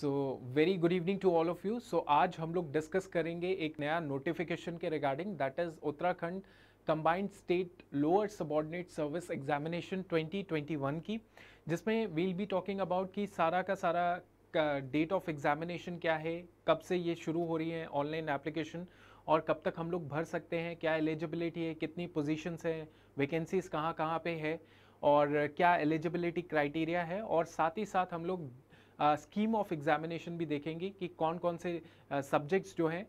So very good evening to all of you so आज हम लोग डिस्कस करेंगे एक नया नोटिफिकेशन के regarding that is Uttarakhand combined state lower subordinate service examination 2021 की जिसमें वील बी टॉकिंग अबाउट कि सारा का सारा डेट ऑफ एग्जामिनेशन क्या है कब से ये शुरू हो रही है ऑनलाइन एप्लीकेशन और कब तक हम लोग भर सकते हैं क्या एलिजिबिलिटी है कितनी पोजीशंस हैं वैकेंसीज कहाँ कहाँ पे है और क्या एलिजिबिलिटी क्राइटेरिया है और साथ ही साथ हम लोग स्कीम ऑफ एग्जामिनेशन भी देखेंगे कि कौन कौन से सब्जेक्ट्स जो हैं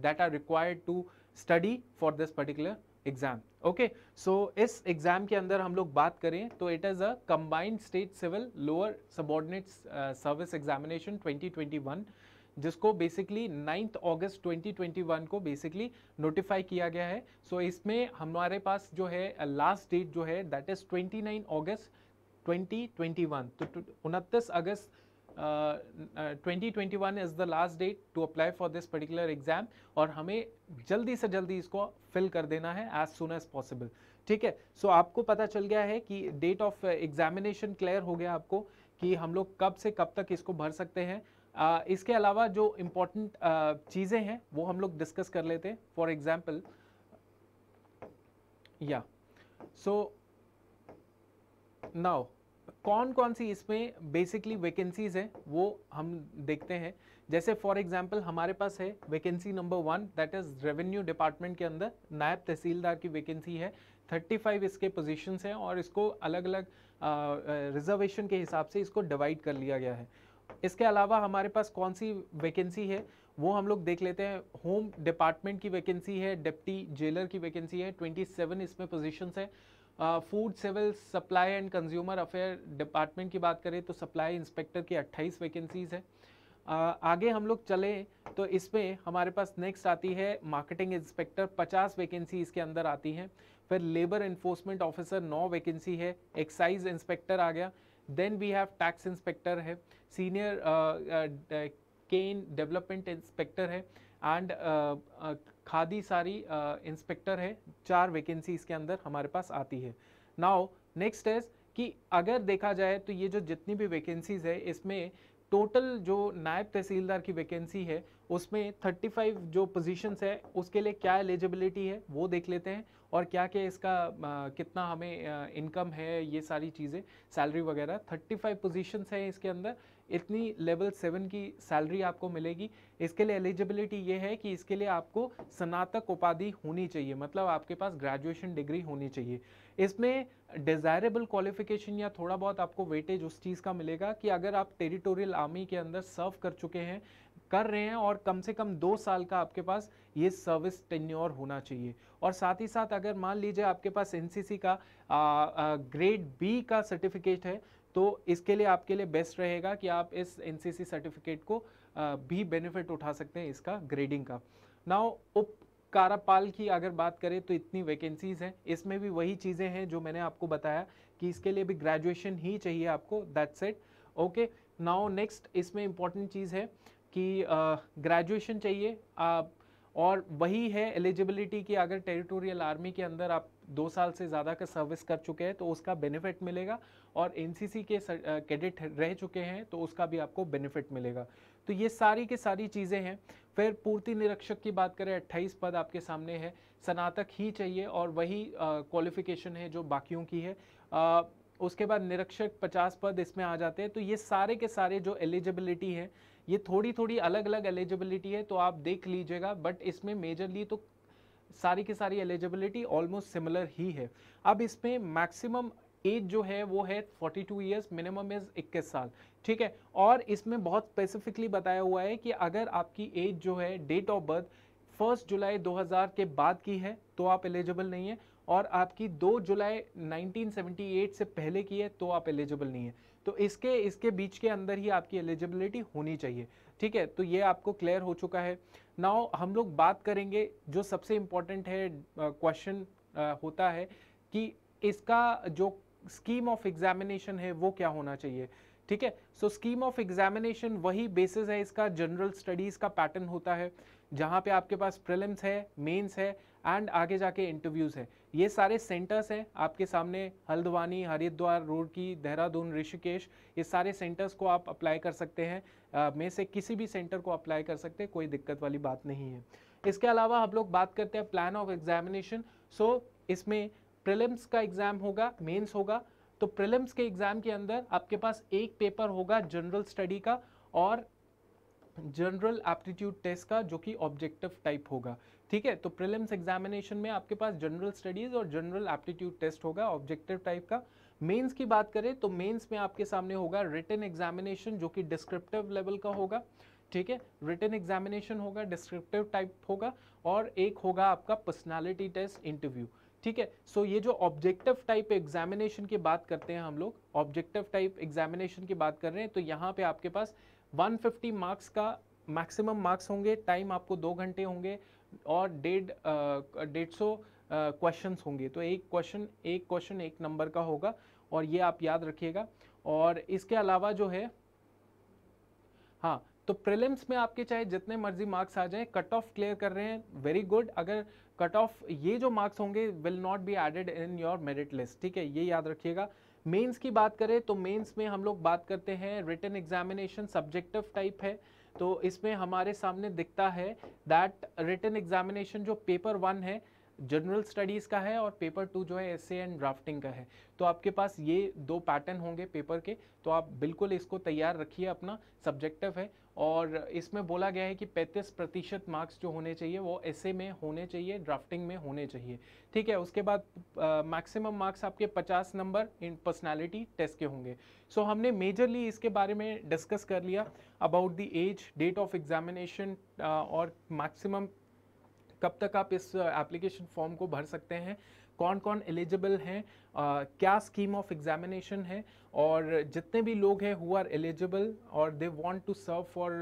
that are required to study for this particular exam okay so इस एग्जाम के अंदर हम लोग बात करें तो it is a combined state civil lower subordinate service examination 2021 जिसको बेसिकली 9th अगस्त 2021 को बेसिकली नोटिफाई किया गया है सो so, इसमें हमारे पास जो है लास्ट डेट जो है दैट इज़ 29 अगस्त 2021 तो उनतीस अगस्त 2021 is the last date to apply for this particular exam और हमें जल्दी से जल्दी इसको फिल कर देना है एज सुन एज पॉसिबल ठीक है सो so, आपको पता चल गया है कि डेट ऑफ एग्जामिनेशन क्लियर हो गया आपको कि हम लोग कब से कब तक इसको भर सकते हैं uh, इसके अलावा जो इम्पोर्टेंट uh, चीज़ें हैं वो हम लोग डिस्कस कर लेते हैं फॉर एग्जाम्पल या सो नाउ कौन कौन सी इसमें बेसिकली वैकेंसीज हैं वो हम देखते हैं जैसे फॉर एग्जांपल हमारे पास है vacancy number one that is revenue department के अंदर नायब तहसीलदार की वैकेंसी है 35 इसके पोजीशंस हैं और इसको अलग अलग रिजर्वेशन के हिसाब से इसको डिवाइड कर लिया गया है इसके अलावा हमारे पास कौन सी वैकेंसी है वो हम लोग देख लेते हैं होम डिपार्टमेंट की वैकेंसी है डिप्टी जेलर की वैकेंसी है ट्वेंटी इसमें पोजिशन है food civil supply and consumer affair department की बात करें तो सप्लाई इंस्पेक्टर की 28 वैकेंसीज़ है uh, आगे हम लोग चले तो इसमें हमारे पास नेक्स्ट आती है मार्केटिंग इंस्पेक्टर 50 वैकेंसी इसके अंदर आती हैं फिर लेबर इन्फोर्समेंट ऑफिसर नौ वैकेंसी है एक्साइज इंस्पेक्टर आ गया then we have tax inspector है सीनियर केन डेवलपमेंट इंस्पेक्टर है and uh, uh, Khadi sorry uh, inspector है चार वैकेंसीज के अंदर हमारे पास आती है नाउ नेक्स्ट इज कि अगर देखा जाए तो ये जो जितनी भी वैकेंसीज है इसमें टोटल जो नायब तहसीलदार की वैकेंसी है उसमें 35 जो पोजीशंस है उसके लिए क्या एलिजिबिलिटी है वो देख लेते हैं और क्या क्या इसका आ, कितना हमें इनकम है ये सारी चीज़ें सैलरी वगैरह 35 पोजीशंस हैं इसके अंदर इतनी लेवल सेवन की सैलरी आपको मिलेगी इसके लिए एलिजिबिलिटी ये है कि इसके लिए आपको स्नातक उपाधि होनी चाहिए मतलब आपके पास ग्रेजुएशन डिग्री होनी चाहिए इसमें डिज़ायरेबल क्वालिफिकेशन या थोड़ा बहुत आपको वेटेज उस चीज़ का मिलेगा कि अगर आप टेरिटोरियल आर्मी के अंदर सर्व कर चुके हैं कर रहे हैं और कम से कम दो साल का आपके पास ये सर्विस टेन्योर होना चाहिए और साथ ही साथ अगर मान लीजिए आपके पास एनसीसी का आ, आ, ग्रेड बी का सर्टिफिकेट है तो इसके लिए आपके लिए बेस्ट रहेगा कि आप इस एनसीसी सर्टिफिकेट को भी बेनिफिट उठा सकते हैं इसका ग्रेडिंग का नाउ उप कारापाल की अगर बात करें तो इतनी वैकेंसीज़ हैं इसमें भी वही चीज़ें हैं जो मैंने आपको बताया कि इसके लिए भी ग्रेजुएशन ही चाहिए आपको that set okay now next इसमें इम्पॉर्टेंट चीज़ है कि ग्रेजुएशन uh, चाहिए आप और वही है एलिजिबिलिटी कि अगर टेरिटोरियल आर्मी के अंदर आप दो साल से ज़्यादा का सर्विस कर चुके हैं तो उसका बेनिफिट मिलेगा और एन के कैडेट रह चुके हैं तो उसका भी आपको बेनिफिट मिलेगा तो ये सारी के सारी चीज़ें हैं फिर पूर्ति निरीक्षक की बात करें अट्ठाईस पद आपके सामने है स्नातक ही चाहिए और वही क्वालिफिकेशन है जो बाकियों की है आ, उसके बाद निरीक्षक पचास पद इसमें आ जाते हैं तो ये सारे के सारे जो एलिजिबिलिटी है ये थोड़ी थोड़ी अलग अलग एलिजिबिलिटी है तो आप देख लीजिएगा बट इसमें मेजरली तो सारी की सारी एलिजिबिलिटी ऑलमोस्ट सिमिलर ही है अब इसमें मैक्सिमम एज जो है वो है 42 टू ईयर्स मिनिमम इज 21 साल ठीक है और इसमें बहुत स्पेसिफिकली बताया हुआ है कि अगर आपकी एज जो है डेट ऑफ बर्थ फर्स्ट जुलाई 2000 के बाद की है तो आप एलिजिबल नहीं है और आपकी 2 जुलाई 1978 से पहले की है तो आप एलिजिबल नहीं है तो इसके इसके बीच के अंदर ही आपकी एलिजिबिलिटी होनी चाहिए ठीक है तो ये आपको क्लियर हो चुका है नाउ हम लोग बात करेंगे जो सबसे इम्पोर्टेंट है क्वेश्चन uh, होता है कि इसका जो स्कीम ऑफ एग्जामिनेशन है वो क्या होना चाहिए ठीक है सो स्कीम ऑफ एग्जामिनेशन वही बेसिस है इसका जनरल स्टडीज का पैटर्न होता है जहाँ पे आपके पास प्रिलिम्स है मेंस है एंड आगे जाके इंटरव्यूज़ है ये सारे सेंटर्स हैं आपके सामने हल्द्वानी हरिद्वार रुड़की देहरादून ऋषिकेश ये सारे सेंटर्स को आप अप्लाई कर सकते हैं में से किसी भी सेंटर को अप्लाई कर सकते हैं कोई दिक्कत वाली बात नहीं है इसके अलावा हम लोग बात करते हैं प्लान ऑफ एग्जामिनेशन सो इसमें प्रिलिम्स का एग्ज़ाम होगा मेंस होगा तो प्रिलिम्स के एग्ज़ाम के अंदर आपके पास एक पेपर होगा जनरल स्टडी का और जनरल एप्टीट्यूड टेस्ट का जो कि ऑब्जेक्टिव टाइप होगा ठीक है तो प्रिलिम्स एग्जामिनेशन में आपके पास जनरल स्टडीज़ और जनरल एप्टीट्यूड टेस्ट होगा ऑब्जेक्टिव टाइप का मेंस की बात करें तो मेंस में आपके सामने होगा रिटर्न एग्जामिनेशन जो कि डिस्क्रिप्टिव लेवल का होगा ठीक है रिटर्न एग्जामिनेशन होगा डिस्क्रिप्टिव टाइप होगा और एक होगा आपका पर्सनैलिटी टेस्ट इंटरव्यू ठीक है सो ये जो ऑब्जेक्टिव टाइप एग्जामिनेशन की बात करते हैं हम लोग ऑब्जेक्टिव टाइप एग्जामिनेशन की बात कर रहे हैं तो यहाँ पे आपके पास 150 मार्क्स का मैक्सिमम मार्क्स होंगे टाइम आपको दो घंटे होंगे और डेढ़ डेढ़ सौ क्वेश्चन होंगे तो एक क्वेश्चन एक क्वेश्चन एक नंबर का होगा और ये आप याद रखिएगा और इसके अलावा जो है हाँ तो प्रिलिम्स में आपके चाहे जितने मर्जी मार्क्स आ जाएं कट ऑफ क्लियर कर रहे हैं वेरी गुड अगर कट ऑफ ये जो मार्क्स होंगे will not be added in your merit list ठीक है ये याद रखिएगा मेंस की बात करें तो मेंस में हम लोग बात करते हैं रिटर्न एग्जामिनेशन सब्जेक्टिव टाइप है तो इसमें हमारे सामने दिखता है दैट रिटर्न एग्जामिनेशन जो पेपर वन है जनरल स्टडीज़ का है और पेपर टू जो है एस एंड ड्राफ्टिंग का है तो आपके पास ये दो पैटर्न होंगे पेपर के तो आप बिल्कुल इसको तैयार रखिए अपना सब्जेक्टिव है और इसमें बोला गया है कि 35 प्रतिशत मार्क्स जो होने चाहिए वो एसे में होने चाहिए ड्राफ्टिंग में होने चाहिए ठीक है उसके बाद मैक्सिमम मार्क्स आपके 50 नंबर इन पर्सनैलिटी टेस्ट के होंगे सो so, हमने मेजरली इसके बारे में डिस्कस कर लिया about the age date of examination और मैक्सिमम कब तक आप इस एप्लीकेशन फॉर्म को भर सकते हैं कौन कौन एलिजिबल हैं क्या स्कीम ऑफ एग्जामिनेशन है और जितने भी लोग हैं हु आर एलिजिबल और they want to serve for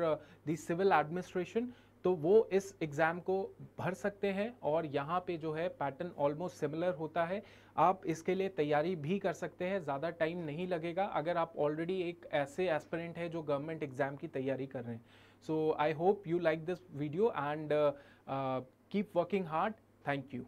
the civil administration तो वो इस एग्ज़ाम को भर सकते हैं और यहाँ पे जो है पैटर्न ऑलमोस्ट सिमिलर होता है आप इसके लिए तैयारी भी कर सकते हैं ज़्यादा टाइम नहीं लगेगा अगर आप ऑलरेडी एक ऐसे एस्पिरेंट हैं जो गवर्नमेंट एग्ज़ाम की तैयारी कर रहे हैं so I hope you like this video and Keep working hard. Thank you.